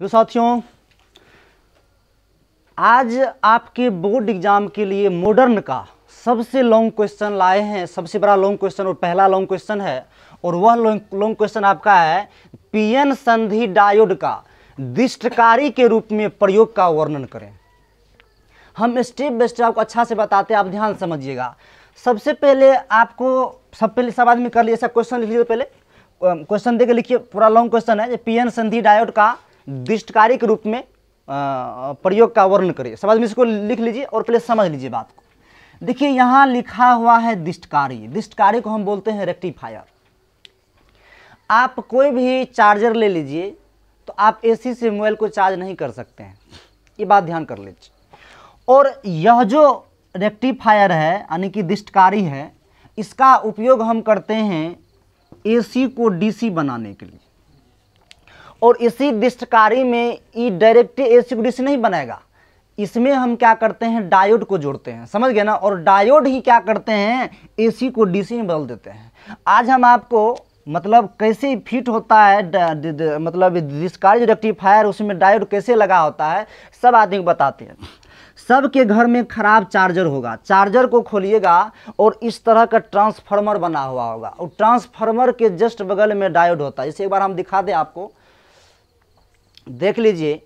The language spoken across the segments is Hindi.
तो साथियों आज आपके बोर्ड एग्जाम के लिए मॉडर्न का सबसे लॉन्ग क्वेश्चन लाए हैं सबसे बड़ा लॉन्ग क्वेश्चन और पहला लॉन्ग क्वेश्चन है और वह लॉन्ग क्वेश्चन आपका है पीएन संधि डायोड का दिष्टकारी के रूप में प्रयोग का वर्णन करें हम स्टेप बाय स्टेप आपको अच्छा से बताते हैं आप ध्यान समझिएगा सबसे पहले आपको सब पहले सब आदमी कर लिए ऐसा क्वेश्चन लिख लीजिए पहले क्वेश्चन देकर लिखिए पूरा लॉन्ग क्वेश्चन है पीएन संधि डायोड का दृष्टकारिक के रूप में प्रयोग का वर्णन करिए समझ में इसको लिख लीजिए और पहले समझ लीजिए बात को देखिए यहाँ लिखा हुआ है दिष्टकारी दृष्टकारी को हम बोलते हैं रेक्टिफायर आप कोई भी चार्जर ले लीजिए तो आप एसी से मोबाइल को चार्ज नहीं कर सकते हैं ये बात ध्यान कर लीजिए और यह जो रेक्टिफायर है यानी कि दृष्टकारी है इसका उपयोग हम करते हैं एसी को डीसी बनाने के लिए और इसी दिष्टकारी में ई डायरेक्ट एसिकुडिस नहीं बनाएगा इसमें हम क्या करते हैं डायोड को जोड़ते हैं समझ गए ना और डायोड ही क्या करते हैं एसी को डीसी में बदल देते हैं आज हम आपको मतलब कैसे फिट होता है द, द, मतलब डिस्कार्ज रेक्टिफायर उसमें डायोड कैसे लगा होता है सब आदमी को बताते हैं सबके घर में खराब चार्जर होगा चार्जर को खोलिएगा और इस तरह का ट्रांसफार्मर बना हुआ होगा और ट्रांसफार्मर के जस्ट बगल में डायोड होता है इसे एक बार हम दिखा दें आपको देख लीजिए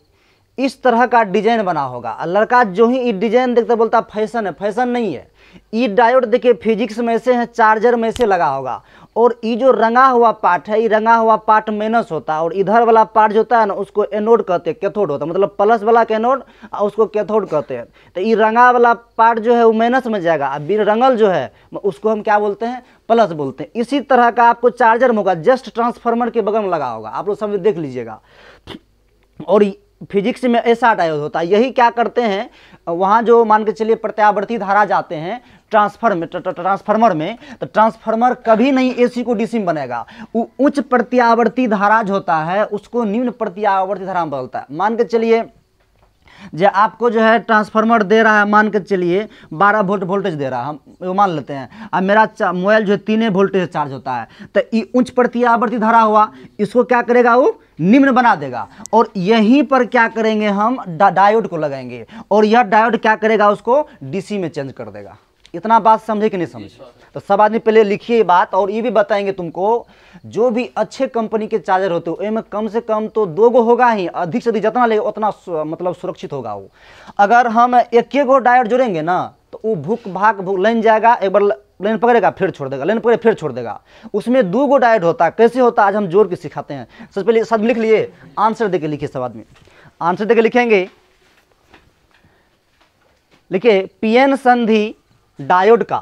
इस तरह का डिजाइन बना होगा लड़का जो ही ये डिजाइन देखते बोलता फैशन है फैशन नहीं है ये डायोड देखिए फिजिक्स में से है चार्जर में से लगा होगा और ये जो रंगा हुआ पार्ट है ये रंगा हुआ पार्ट माइनस होता है और इधर वाला पार्ट जो होता है ना उसको एनोड कहते हैं कैथोड होता है मतलब प्लस वाला का एनोड और उसको कैथोड कहते हैं तो ये रंगा वाला पार्ट जो है वो माइनस में जाएगा बिन रंगल जो है उसको हम क्या बोलते हैं प्लस बोलते हैं इसी तरह का आपको चार्जर में होगा जस्ट ट्रांसफार्मर के बगल में लगा होगा आप लोग सब देख लीजिएगा और फिजिक्स में ऐसा डायोड होता है यही क्या करते हैं वहाँ जो मान के चलिए प्रत्यावर्ती धारा जाते हैं ट्रांसफर में ट्रांसफार्मर में तो ट्रांसफार्मर कभी नहीं एसी को डीसी में बनेगा उच्च प्रत्यावर्ती धारा जो होता है उसको निम्न प्रत्यावर्ती धारा में बदलता है मान के चलिए जो आपको जो है ट्रांसफार्मर दे रहा है मान के चलिए बारह वोल्ट वोल्टेज दे रहा है हम वो मान लेते हैं अब मेरा मोबाइल जो है तीन वोल्टेज चार्ज होता है तो ये उच्च प्रति आवर्ती धारा हुआ इसको क्या करेगा वो निम्न बना देगा और यहीं पर क्या करेंगे हम डा, डायोड को लगाएंगे और यह डायोड क्या करेगा उसको डीसी में चेंज कर देगा इतना बात समझे कि नहीं समझे तो सब आदमी पहले लिखिए बात और ये भी बताएंगे तुमको जो भी अच्छे कंपनी के चार्जर होते हो उनमें कम से कम तो दो गो होगा ही अधिक से अधिक जितना लगे उतना मतलब सुरक्षित होगा वो अगर हम एक गो डायर जोड़ेंगे ना तो वो भूख भाग भूख लाइन जाएगा एक बार लेन पकड़ेगा फिर छोड़ देगा लेन पकड़े फिर छोड़ देगा उसमें दो गो डायट होता है कैसे होता है आज हम जोड़ के सिखाते हैं सबसे पहले सब लिख लिए आंसर दे लिखिए सब आदमी आंसर दे के लिखेंगे लिखिए पीएन संधि डायोड का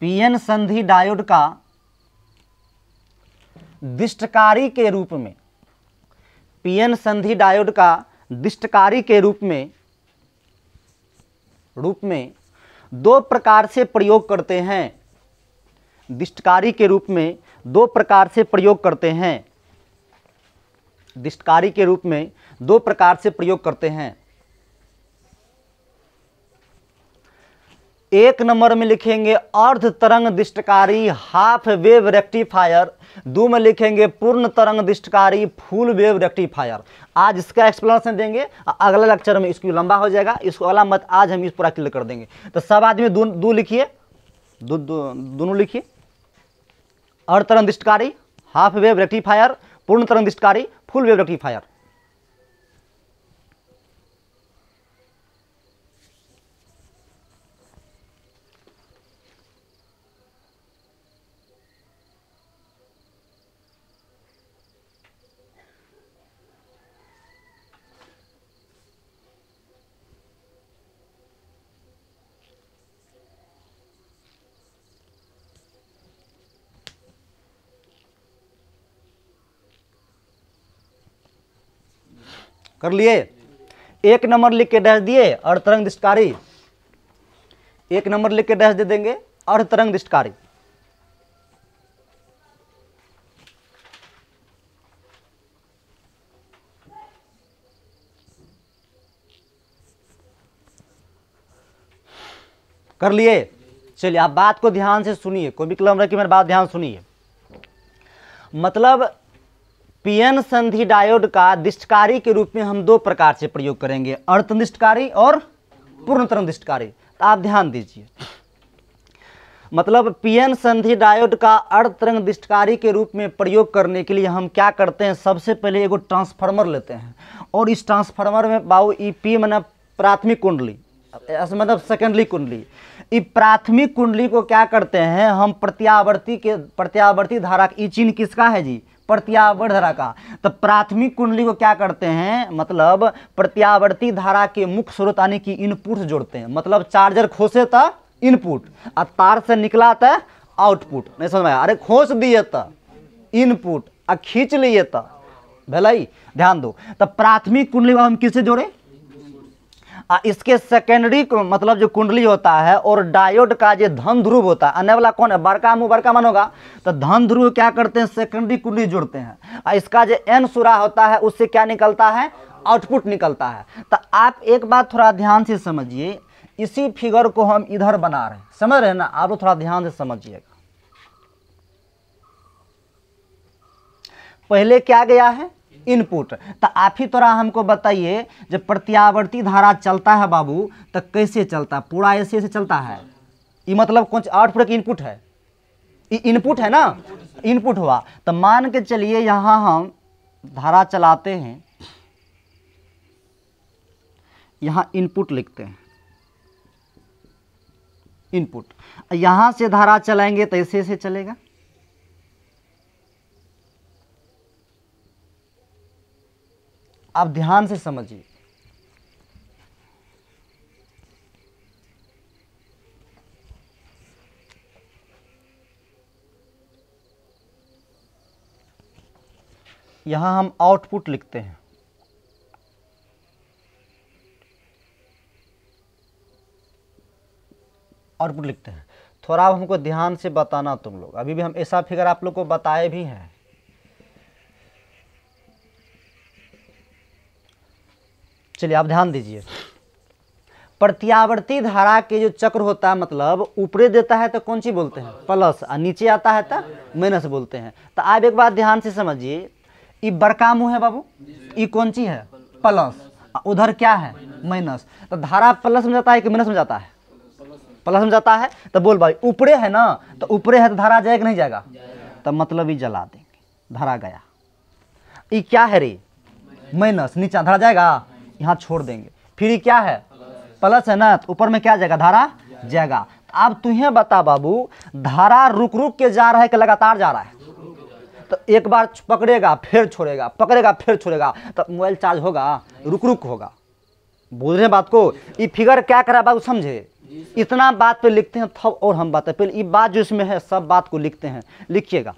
पीएन संधि डायोड का दिष्टकारी के रूप में पीएन संधि डायोड का दिष्टकारी के रूप में रूप में दो प्रकार से प्रयोग करते हैं दिष्टकारी के रूप में दो प्रकार से प्रयोग करते हैं दिष्टकारी के रूप में दो प्रकार से प्रयोग करते हैं एक नंबर में लिखेंगे अर्ध तरंग दिष्टकारी हाफ वेव रेक्टिफायर दो में लिखेंगे पूर्ण तरंग दिष्टकारी फुल वेव रेक्टिफायर आज इसका एक्सप्लेनेशन देंगे अगला लेक्चर में इसको लंबा हो जाएगा इसको अगला मत आज हम इस पूरा क्लियर कर देंगे तो सब आदमी दो, लिखिए दोनों लिखिए अर्ध तरंग दिष्टकारी हाफ वेव रेक्टिफायर पूर्ण तरंग दिष्टकारी फुल वेव रेक्टिफायर कर लिए एक नंबर लिख के डैश दिए अर्धतरंग दृष्टकारी एक नंबर लिख के डैश दे देंगे अर्धतरंग दृष्टकारी कर लिए चलिए आप बात को ध्यान से सुनिए कोई भी कलम रखिए मेरे बात ध्यान सुनिए मतलब पीएन संधि डायोड का दिष्टकारी के रूप में हम दो प्रकार से प्रयोग करेंगे अर्धनिष्ठकारी और पूर्णतरण दिष्टकारी तो आप ध्यान दीजिए मतलब पीएन संधि डायोड का अर्धतरंग दिष्टकारी के रूप में प्रयोग करने के लिए हम क्या करते हैं सबसे पहले एगो ट्रांसफार्मर लेते हैं और इस ट्रांसफार्मर में बाबू ई पी मतलब प्राथमिक कुंडली मतलब सेकेंडली कुंडली ई प्राथमिक कुंडली को क्या करते हैं हम प्रत्यावर्ती के प्रत्यावर्ती धारा ई चिन्ह किसका है जी प्रत्यावर्त धारा का तो प्राथमिक कुंडली को क्या करते हैं मतलब प्रत्यावर्ती धारा के मुख्य स्रोत यानी कि इनपुट जोड़ते हैं मतलब चार्जर खोसे तो इनपुट और तार से निकला तो आउटपुट नहीं समझ में अरे खोस दिए तो इनपुट आ खींच लिए तो भलाई ध्यान दो तो प्राथमिक कुंडली को हम किससे जोड़े इसके सेकेंडरी मतलब जो कुंडली होता है और डायोड का जो धन ध्रुव होता है आने वाला कौन है बड़का मुंह बड़का मन होगा तो धन ध्रुव क्या करते हैं सेकेंडरी कुंडली जुड़ते हैं आ इसका जो एन सुरा होता है उससे क्या निकलता है आउटपुट निकलता है तो आप एक बात थोड़ा ध्यान से समझिए इसी फिगर को हम इधर बना रहे हैं समझ रहे हैं ना आप थोड़ा ध्यान से समझिएगा पहले क्या गया है इनपुट तो आप ही तोरा हमको बताइए जब प्रत्यावर्ती धारा चलता है बाबू तो कैसे चलता है पूरा ऐसे ऐसे चलता है ये मतलब कौन आउटपुट एक इनपुट है इनपुट है ना इनपुट हुआ तो मान के चलिए यहाँ हम धारा चलाते हैं यहाँ इनपुट लिखते हैं इनपुट यहाँ से धारा चलाएंगे तो ऐसे ऐसे चलेगा आप ध्यान से समझिए यहां हम आउटपुट लिखते हैं आउटपुट लिखते हैं थोड़ा अब हमको ध्यान से बताना तुम लोग अभी भी हम ऐसा फिगर आप लोग को बताए भी हैं चलिए आप ध्यान दीजिए प्रत्यावर्ती धारा के जो चक्र होता है मतलब ऊपरे देता है तो कौन सी बोलते हैं प्लस और नीचे आता है तो माइनस बोलते हैं तो आप एक बात ध्यान से समझिए ये बड़का मुँह है बाबू ये कौन सी है प्लस उधर क्या है माइनस तो धारा प्लस में जाता है कि माइनस में जाता है प्लस में जाता है तो बोल भाई ऊपरे है ना तो ऊपरे है तो धारा जाएगा नहीं जाएगा तो मतलब ये जला देंगे धारा गया ये क्या है रे माइनस नीचा धारा जाएगा यहाँ छोड़ देंगे फिर क्या है प्लस है ना तो ऊपर में क्या जाएगा धारा जाएगा अब तुम्हें बता बाबू धारा रुक रुक के जा रहा है कि लगातार जा रहा है तो एक बार पकड़ेगा फिर छोड़ेगा पकड़ेगा फिर छोड़ेगा तो मोबाइल चार्ज होगा रुक रुक होगा बोल रहे हैं बात को ये फिगर क्या करा बाबू समझे इतना बात पे लिखते हैं तब और हम बात पहले ये बात जो इसमें है सब बात को लिखते हैं लिखिएगा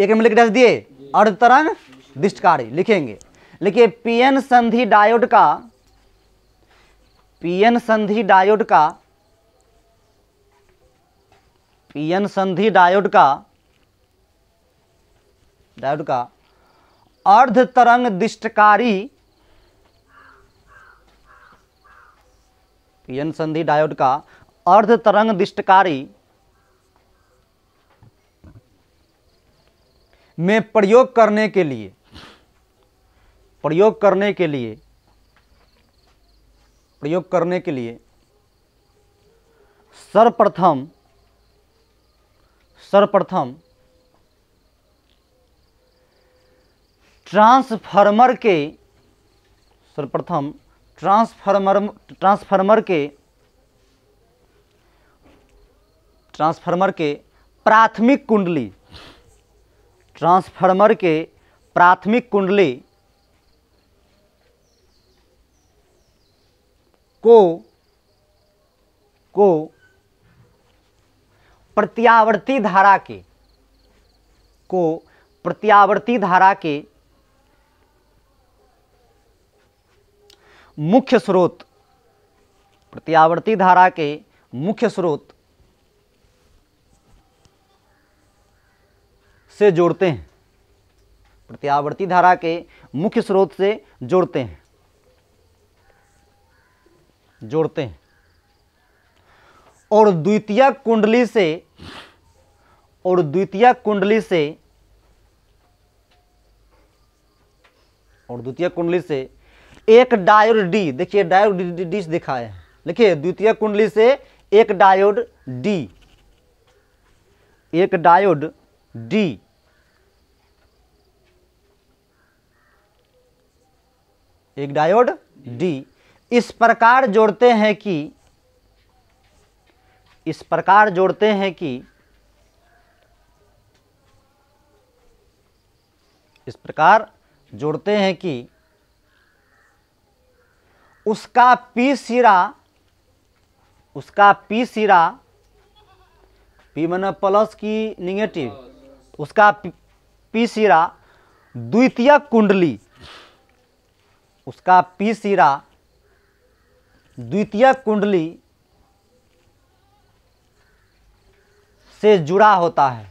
एक में लिख दिए अर्धतरंग दृष्टकारी दिष्टकारी लिखेंगे लेकिन पीएन संधि डायोड का पीएन संधि डायोड का पीएन संधि डायोड का डायोड का अर्ध तरंग दिष्टकारी पीएन संधि डायोड का अर्ध तरंग दिष्टकारी में प्रयोग करने के लिए प्रयोग करने के लिए प्रयोग करने के लिए सर्वप्रथम सर्वप्रथम ट्रांसफार्मर के सर्वप्रथम ट्रांसफार्मर ट्रांसफार्मर के ट्रांसफार्मर के प्राथमिक कुंडली ट्रांसफार्मर के प्राथमिक कुंडली को को प्रत्यावर्ती धारा के को प्रत्यावर्ती धारा के मुख्य स्रोत प्रत्यावर्ती धारा के मुख्य स्रोत से जोड़ते हैं प्रत्यावर्ती धारा के मुख्य स्रोत से जोड़ते हैं जोड़ते हैं और द्वितीय कुंडली से और द्वितीय कुंडली से और द्वितीय कुंडली से एक डायोड डी देखिए डायोड डी दिखाए हैं देखिए द्वितीय कुंडली से एक डायोड डी एक डायोड डी एक डायोड डी इस प्रकार जोड़ते हैं कि इस प्रकार जोड़ते हैं कि इस प्रकार जोड़ते हैं कि उसका पी सिरा उसका पी सिरा पी मन प्लस की निगेटिव उसका पी सिरा द्वितीय कुंडली उसका पी सिरा द्वितीय कुंडली से जुड़ा होता है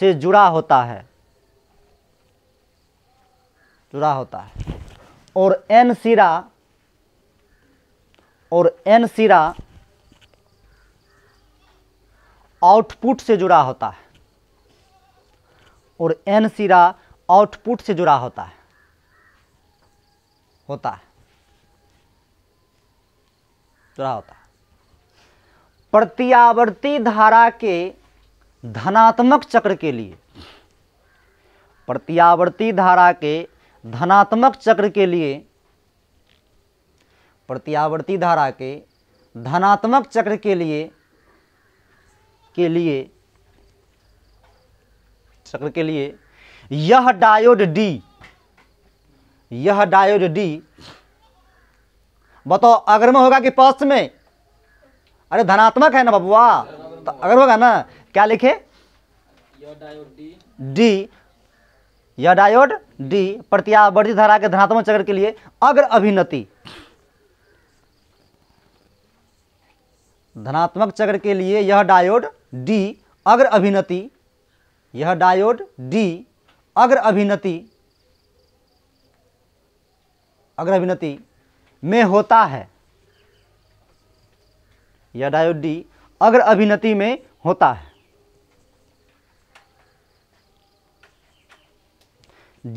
से जुड़ा होता है जुड़ा होता है और एन सिरा और एन सिरा आउटपुट से जुड़ा होता है और एन सिरा आउटपुट से जुड़ा होता है होता है रहा होता है प्रत्यावर्ती धारा के धनात्मक चक्र के लिए प्रत्यावर्ती धारा के धनात्मक चक्र के लिए प्रत्यावर्ती धारा के धनात्मक चक्र के लिए के लिए चक्र के लिए यह डायोड डी यह डायोड डी बताओ में होगा कि पश्च में अरे धनात्मक है ना बबुआ तो अगर होगा ना क्या लिखे डी यह डायोड डी प्रत्यावर्ती धारा के धनात्मक चक्र के लिए अग्र अभिनति धनात्मक चक्र के लिए यह डायोड डी अग्र अभिनति यह डायोड डी अग्र अभिनति अग्र अभिनति में होता है या डायोड डी अग्र अभिनति में होता है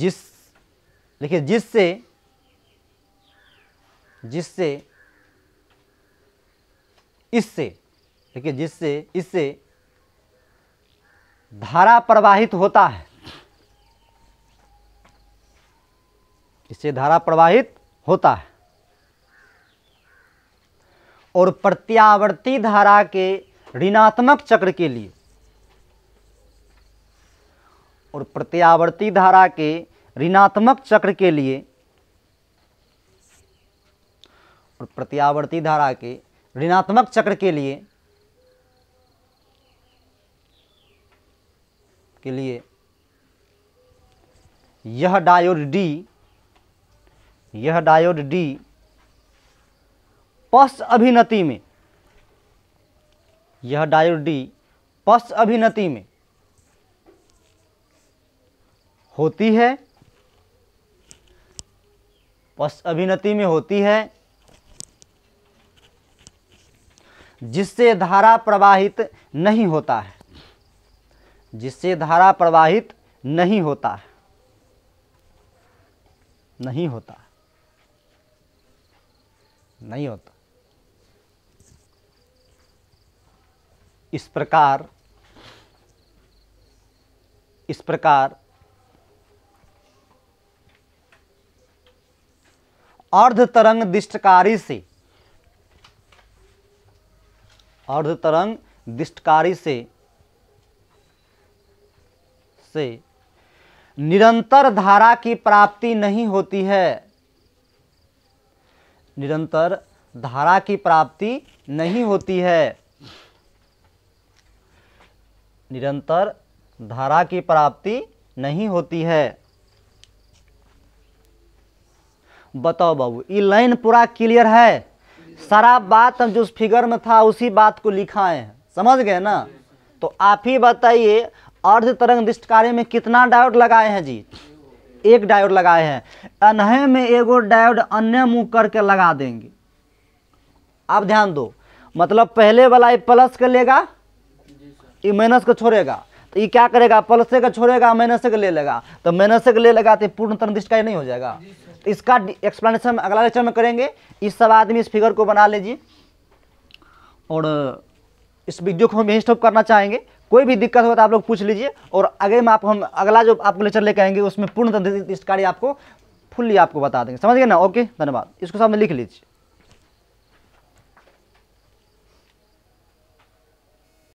जिस देखिए जिससे जिससे इससे देखिए जिससे इससे धारा प्रवाहित होता है इससे धारा प्रवाहित होता है और प्रत्यावर्ती धारा के ऋणात्मक चक्र के लिए और प्रत्यावर्ती धारा के ऋणात्मक चक्र के लिए और प्रत्यावर्ती धारा के ऋणात्मक चक्र के लिए के लिए यह डायोड डी यह डायोड डी पश अभिनति में यह डायोड डी पश अभिनति में होती है पश अभिनति में होती है जिससे धारा प्रवाहित नहीं होता है जिससे धारा प्रवाहित नहीं होता है नहीं होता नहीं होता इस प्रकार इस प्रकार अर्ध तरंग दिष्टकारी से अर्ध तरंग दिष्टकारी से से निरंतर धारा की प्राप्ति नहीं होती है निरंतर धारा की प्राप्ति नहीं होती है निरंतर धारा की प्राप्ति नहीं होती है बताओ बाबू ये लाइन पूरा क्लियर है सारा बात हम जो उस फिगर में था उसी बात को लिखा है समझ गए ना तो आप ही बताइए अर्ध तरंग दृष्ट कार्य में कितना डायोड लगाए हैं जी एक डायोड लगाए हैं अनहे में एगो डायोड अन्य मुंह करके लगा देंगे आप ध्यान दो मतलब पहले वाला ये प्लस का लेगा ये माइनस को छोड़ेगा तो ये क्या करेगा प्लस का छोड़ेगा माइनस का ले लेगा तो माइनस का ले लेगा तो पूर्ण तरह का नहीं हो जाएगा तो इसका एक्सप्लेनेशन अगला लेक्चर में करेंगे इस सब आदमी इस फिगर को बना लीजिए और इस वीडियो को हम यहीं स्टॉप करना चाहेंगे कोई भी दिक्कत हो तो आप लोग पूछ लीजिए और आगे में आप हम अगला जो आपको लेक्चर लेके आएंगे उसमें पूर्ण तरह आपको फुल्ली आपको बता देंगे समझ गए ना ओके धन्यवाद इसको सब लिख लीजिए